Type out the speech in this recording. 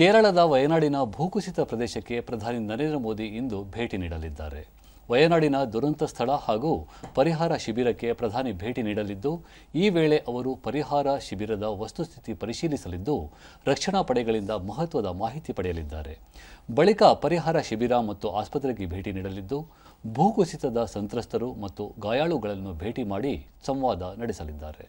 ಕೇರಳದ ವಯನಾಡಿನ ಭೂಕುಸಿತ ಪ್ರದೇಶಕ್ಕೆ ಪ್ರಧಾನಿ ನರೇಂದ್ರ ಮೋದಿ ಇಂದು ಭೇಟಿ ನೀಡಲಿದ್ದಾರೆ ವಯನಾಡಿನ ದುರಂತ ಸ್ಥಳ ಹಾಗೂ ಪರಿಹಾರ ಶಿಬಿರಕ್ಕೆ ಪ್ರಧಾನಿ ಭೇಟಿ ನೀಡಲಿದ್ದು ಈ ವೇಳೆ ಅವರು ಪರಿಹಾರ ಶಿಬಿರದ ವಸ್ತುಸ್ಥಿತಿ ಪರಿಶೀಲಿಸಲಿದ್ದು ರಕ್ಷಣಾ ಪಡೆಗಳಿಂದ ಮಹತ್ವದ ಮಾಹಿತಿ ಪಡೆಯಲಿದ್ದಾರೆ ಬಳಿಕ ಪರಿಹಾರ ಶಿಬಿರ ಮತ್ತು ಆಸ್ಪತ್ರೆಗೆ ಭೇಟಿ ನೀಡಲಿದ್ದು ಭೂಕುಸಿತದ ಸಂತ್ರಸ್ತರು ಮತ್ತು ಗಾಯಾಳುಗಳನ್ನು ಭೇಟಿ ಮಾಡಿ ಸಂವಾದ ನಡೆಸಲಿದ್ದಾರೆ